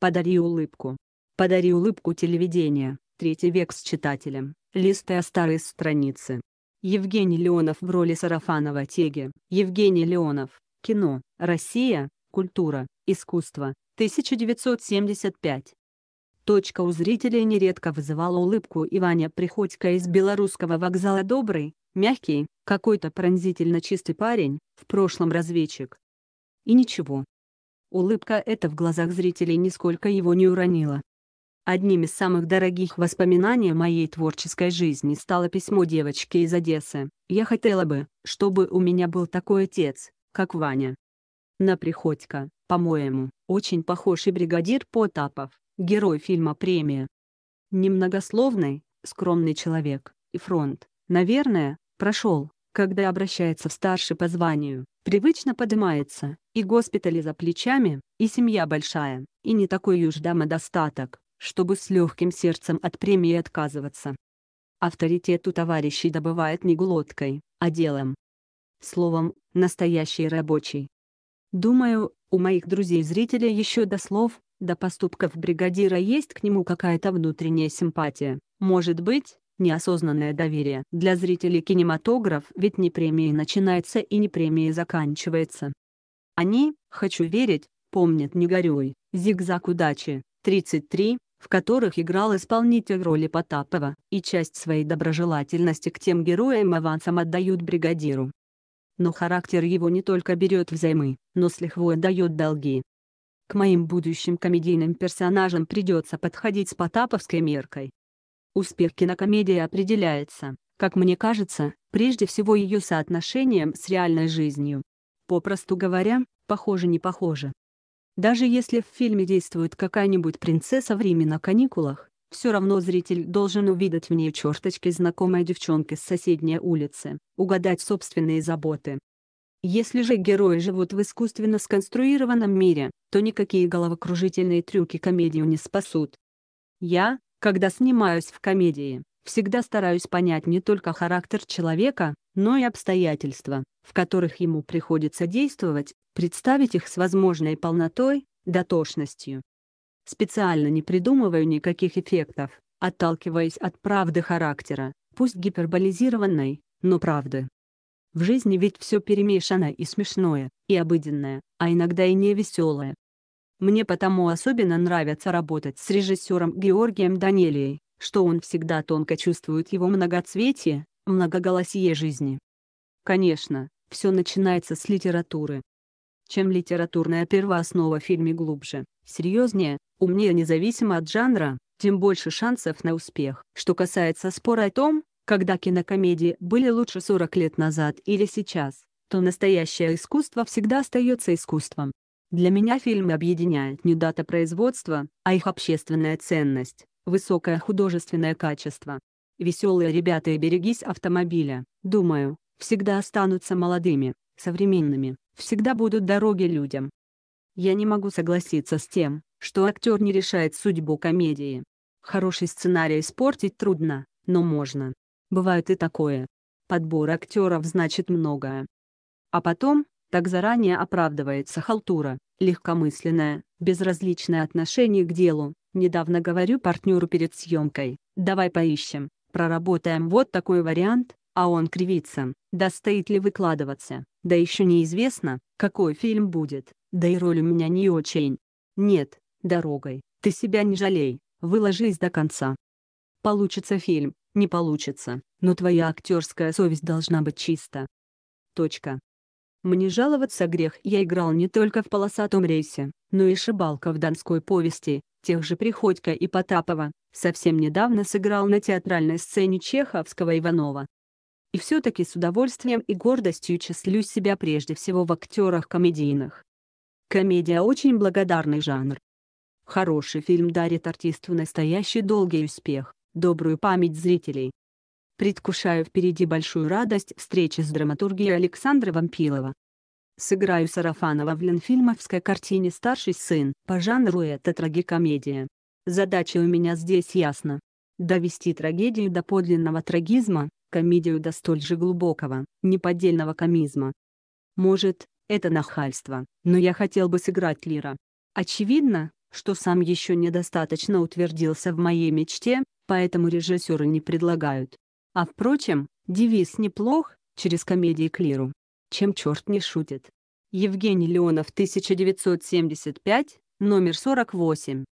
Подари улыбку. Подари улыбку телевидения, третий век с читателем, листая старые страницы. Евгений Леонов в роли Сарафанова Теги. Евгений Леонов. Кино. Россия. Культура. Искусство. 1975. Точка у зрителей нередко вызывала улыбку Иваня Ваня Приходько из белорусского вокзала «Добрый», мягкий, какой-то пронзительно чистый парень, в прошлом разведчик. И ничего, Улыбка эта в глазах зрителей нисколько его не уронила. Одним из самых дорогих воспоминаний моей творческой жизни стало письмо девочки из Одессы. Я хотела бы, чтобы у меня был такой отец, как Ваня. На Приходько, по-моему, очень похожий и бригадир Потапов, герой фильма «Премия». Немногословный, скромный человек, и фронт, наверное, прошел, когда обращается в старший по званию, привычно поднимается, и госпитали за плечами, и семья большая, и не такой уж дама достаток, чтобы с легким сердцем от премии отказываться. Авторитет у товарищей добывает не глоткой, а делом. Словом, настоящий рабочий. Думаю, у моих друзей-зрителей еще до слов, до поступков бригадира есть к нему какая-то внутренняя симпатия. Может быть, неосознанное доверие. Для зрителей кинематограф ведь не премии начинается и не премии заканчивается. Они, хочу верить, помнят «Не горюй», «Зигзаг удачи», «33», в которых играл исполнитель роли Потапова, и часть своей доброжелательности к тем героям авансом отдают бригадиру. Но характер его не только берет взаймы, но с лихвой отдает долги. К моим будущим комедийным персонажам придется подходить с потаповской меркой. Успех кинокомедии определяется, как мне кажется, прежде всего ее соотношением с реальной жизнью. Попросту говоря, похоже не похоже. Даже если в фильме действует какая-нибудь принцесса в Риме на каникулах, все равно зритель должен увидеть в ней черточки знакомой девчонки с соседней улицы, угадать собственные заботы. Если же герои живут в искусственно сконструированном мире, то никакие головокружительные трюки комедию не спасут. Я, когда снимаюсь в комедии, всегда стараюсь понять не только характер человека, но и обстоятельства, в которых ему приходится действовать, представить их с возможной полнотой, дотошностью. Специально не придумываю никаких эффектов, отталкиваясь от правды характера, пусть гиперболизированной, но правды. В жизни ведь все перемешано и смешное, и обыденное, а иногда и невеселое, мне потому особенно нравится работать с режиссером Георгием Данелией, что он всегда тонко чувствует его многоцветие, многоголосие жизни. Конечно, все начинается с литературы. Чем литературная первооснова в фильме глубже, серьезнее, умнее независимо от жанра, тем больше шансов на успех. Что касается спора о том, когда кинокомедии были лучше 40 лет назад или сейчас, то настоящее искусство всегда остается искусством. Для меня фильм объединяет не дата производства, а их общественная ценность, высокое художественное качество. Веселые ребята и берегись автомобиля, думаю, всегда останутся молодыми, современными, всегда будут дороги людям. Я не могу согласиться с тем, что актер не решает судьбу комедии. Хороший сценарий испортить трудно, но можно. Бывает и такое. Подбор актеров значит многое. А потом, так заранее оправдывается халтура, легкомысленное, безразличное отношение к делу. Недавно говорю партнеру перед съемкой, давай поищем, проработаем вот такой вариант, а он кривится, да стоит ли выкладываться, да еще неизвестно, какой фильм будет, да и роль у меня не очень. Нет, дорогой, ты себя не жалей, выложись до конца. Получится фильм, не получится, но твоя актерская совесть должна быть чиста. Точка. Мне жаловаться грех, я играл не только в полосатом рейсе, но и шибалка в донской повести, тех же Приходько и Потапова, совсем недавно сыграл на театральной сцене Чеховского Иванова. И все-таки с удовольствием и гордостью числю себя прежде всего в актерах комедийных. Комедия очень благодарный жанр. Хороший фильм дарит артисту настоящий долгий успех, добрую память зрителей, Предвкушаю впереди большую радость встречи с драматургией Александра Вампилова. Сыграю Сарафанова в ленфильмовской картине «Старший сын». По жанру это трагикомедия. Задача у меня здесь ясна. Довести трагедию до подлинного трагизма, комедию до столь же глубокого, неподдельного комизма. Может, это нахальство, но я хотел бы сыграть Лира. Очевидно, что сам еще недостаточно утвердился в моей мечте, поэтому режиссеры не предлагают. А впрочем, девиз неплох через комедии Клиру. Чем черт не шутит. Евгений Леонов, 1975, номер 48.